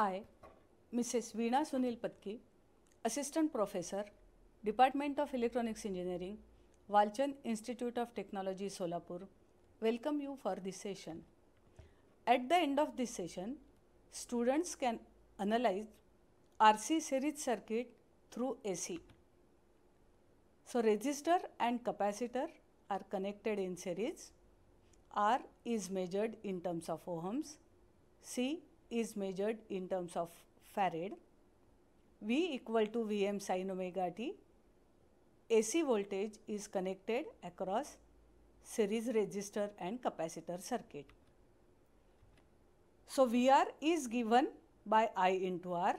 I, Mrs. Veena Sunil Patki, Assistant Professor, Department of Electronics Engineering, Walchan Institute of Technology, Solapur, welcome you for this session. At the end of this session, students can analyze RC series circuit through AC. So, resistor and capacitor are connected in series. R is measured in terms of ohms. C is measured in terms of farad. V equal to Vm sin omega t. AC voltage is connected across series resistor and capacitor circuit. So, VR is given by I into R,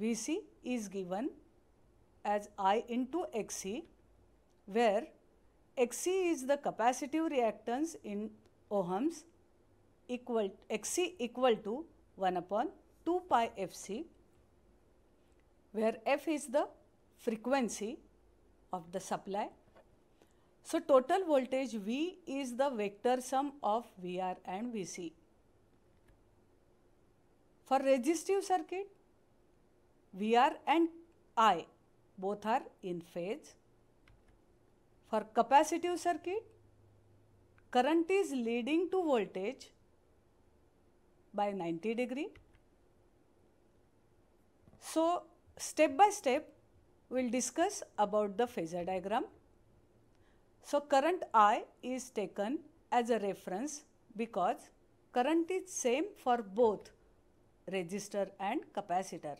VC is given as I into XC, where XC is the capacitive reactance in ohms equal xc equal to 1 upon 2 pi fc where f is the frequency of the supply. So, total voltage V is the vector sum of VR and VC. For resistive circuit, VR and I both are in phase. For capacitive circuit, current is leading to voltage by 90 degree. So, step by step we will discuss about the phasor diagram. So, current I is taken as a reference because current is same for both resistor and capacitor.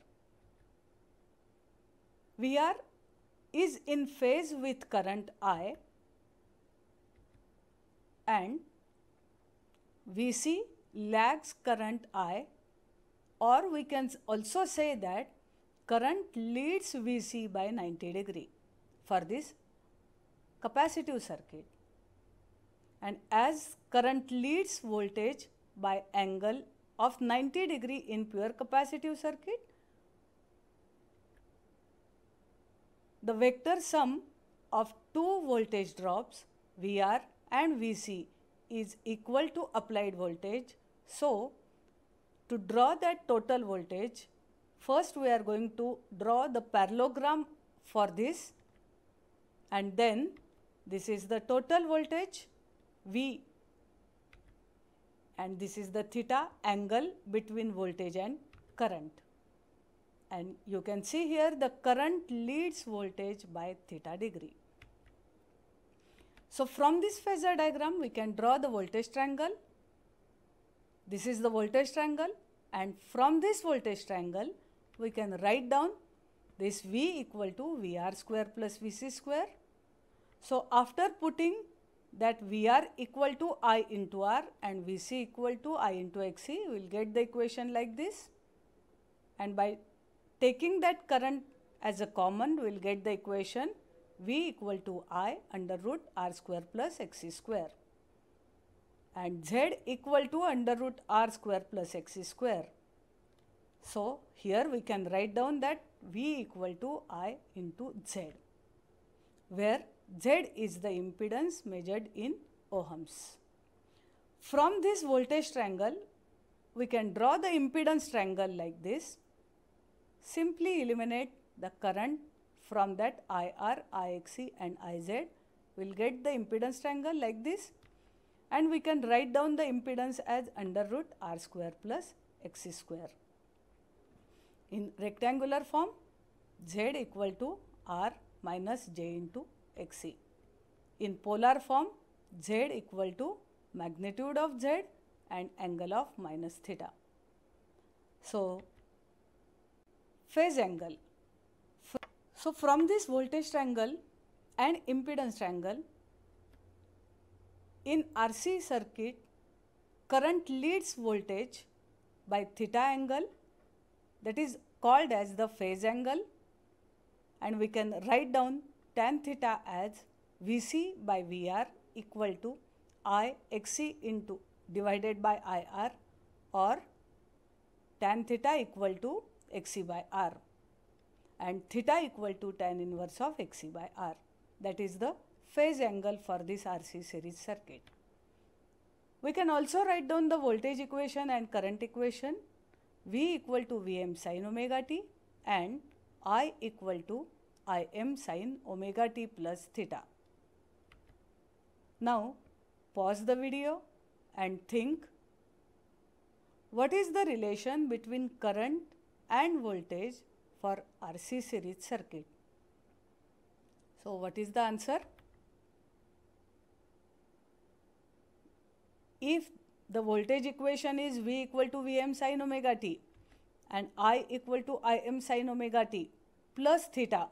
VR is in phase with current I and VC lags current I or we can also say that current leads VC by 90 degree for this capacitive circuit and as current leads voltage by angle of 90 degree in pure capacitive circuit the vector sum of two voltage drops VR and VC is equal to applied voltage so, to draw that total voltage, first we are going to draw the parallelogram for this and then this is the total voltage V and this is the theta angle between voltage and current. And you can see here the current leads voltage by theta degree. So, from this phasor diagram we can draw the voltage triangle this is the voltage triangle and from this voltage triangle we can write down this V equal to VR square plus VC square. So, after putting that VR equal to I into R and VC equal to I into XC, we will get the equation like this and by taking that current as a common, we will get the equation V equal to I under root R square plus XC square and z equal to under root r square plus x square. So, here we can write down that v equal to i into z, where z is the impedance measured in ohms. From this voltage triangle, we can draw the impedance triangle like this. Simply eliminate the current from that IR, IXC and IZ. We will get the impedance triangle like this and we can write down the impedance as under root r square plus x square. In rectangular form, z equal to r minus j into xe. In polar form, z equal to magnitude of z and angle of minus theta. So, phase angle. So, from this voltage triangle and impedance triangle, in RC circuit, current leads voltage by theta angle that is called as the phase angle and we can write down tan theta as VC by VR equal to I XC into divided by IR or tan theta equal to XC by R and theta equal to tan inverse of XC by R that is the phase angle for this RC series circuit. We can also write down the voltage equation and current equation V equal to Vm sin omega t and I equal to Im sin omega t plus theta. Now pause the video and think what is the relation between current and voltage for RC series circuit. So what is the answer? if the voltage equation is V equal to Vm sine omega t and I equal to Im sine omega t plus theta,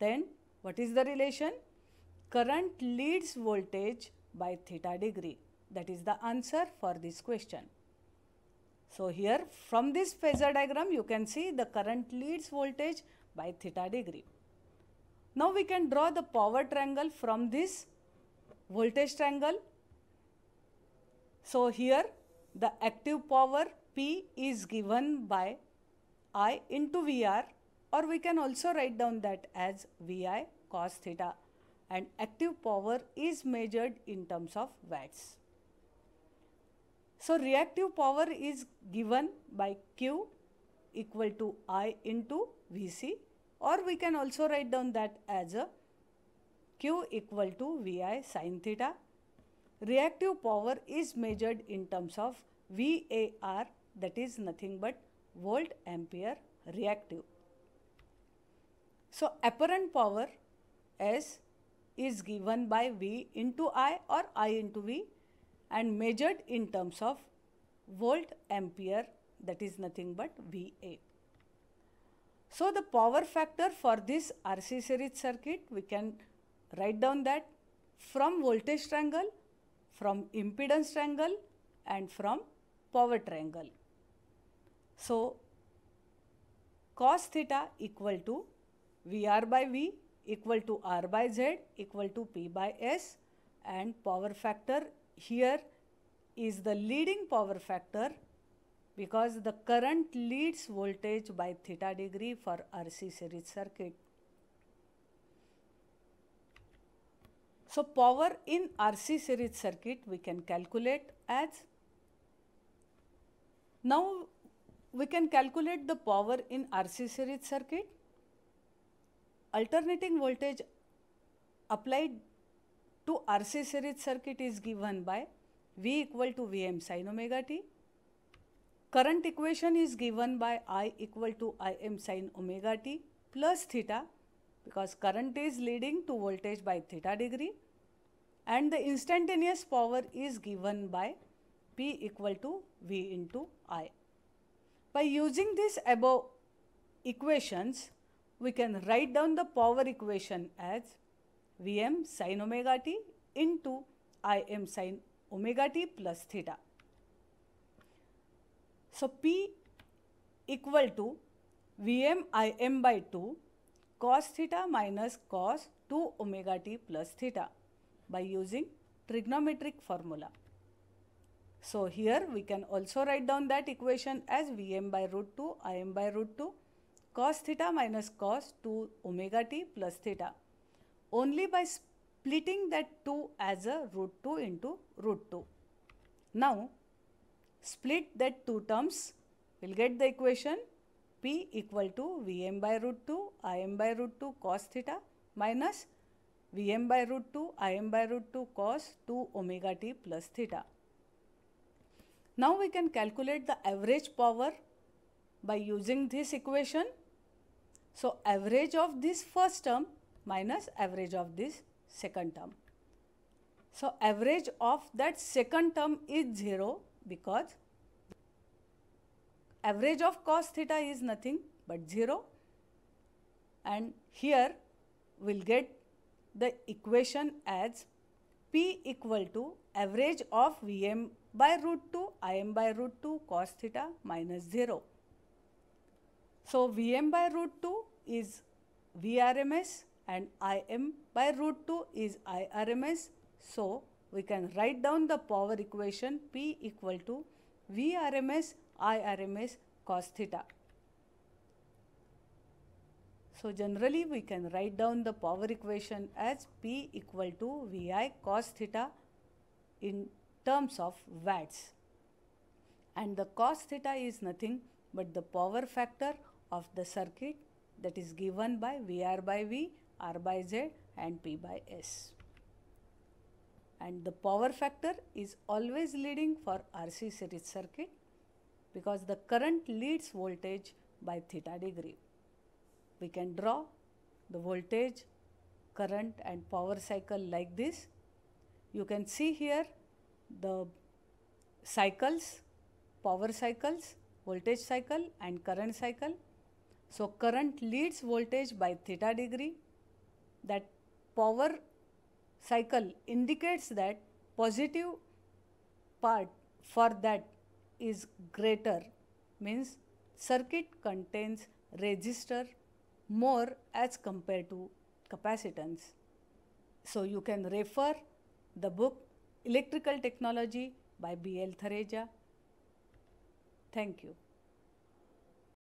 then what is the relation? Current leads voltage by theta degree. That is the answer for this question. So, here from this phasor diagram you can see the current leads voltage by theta degree. Now, we can draw the power triangle from this voltage triangle so here the active power P is given by I into VR or we can also write down that as VI cos theta and active power is measured in terms of watts. So reactive power is given by Q equal to I into VC or we can also write down that as a Q equal to VI sine theta Reactive power is measured in terms of VAR that is nothing but volt ampere reactive. So apparent power S is given by V into I or I into V and measured in terms of volt ampere that is nothing but VA. So the power factor for this RC series circuit we can write down that from voltage triangle from impedance triangle and from power triangle. So, cos theta equal to Vr by V equal to R by Z equal to P by S and power factor here is the leading power factor because the current leads voltage by theta degree for RC series circuit. So, power in RC series circuit we can calculate as now we can calculate the power in RC series circuit. Alternating voltage applied to RC series circuit is given by V equal to Vm sin omega t. Current equation is given by I equal to Im sin omega t plus theta because current is leading to voltage by theta degree and the instantaneous power is given by P equal to V into I. By using these above equations, we can write down the power equation as Vm sin omega t into Im sin omega t plus theta. So, P equal to Vm Im by 2 cos theta minus cos 2 omega t plus theta by using trigonometric formula. So here we can also write down that equation as Vm by root 2 Im by root 2 cos theta minus cos 2 omega t plus theta only by splitting that 2 as a root 2 into root 2. Now split that two terms we will get the equation P equal to Vm by root 2 Im by root 2 cos theta minus Vm by root 2 Im by root 2 cos 2 omega t plus theta. Now we can calculate the average power by using this equation. So average of this first term minus average of this second term. So average of that second term is 0 because average of cos theta is nothing but 0 and here we will get the equation as P equal to average of Vm by root 2 Im by root 2 cos theta minus 0. So, Vm by root 2 is Vrms and Im by root 2 is Irms. So, we can write down the power equation P equal to Vrms Irms cos theta. So generally we can write down the power equation as P equal to VI cos theta in terms of watts. And the cos theta is nothing but the power factor of the circuit that is given by VR by V, R by Z and P by S. And the power factor is always leading for RC series circuit because the current leads voltage by theta degree we can draw the voltage, current and power cycle like this. You can see here the cycles, power cycles, voltage cycle and current cycle. So, current leads voltage by theta degree that power cycle indicates that positive part for that is greater means circuit contains resistor more as compared to capacitance. So you can refer the book Electrical Technology by B. L. Thareja. Thank you.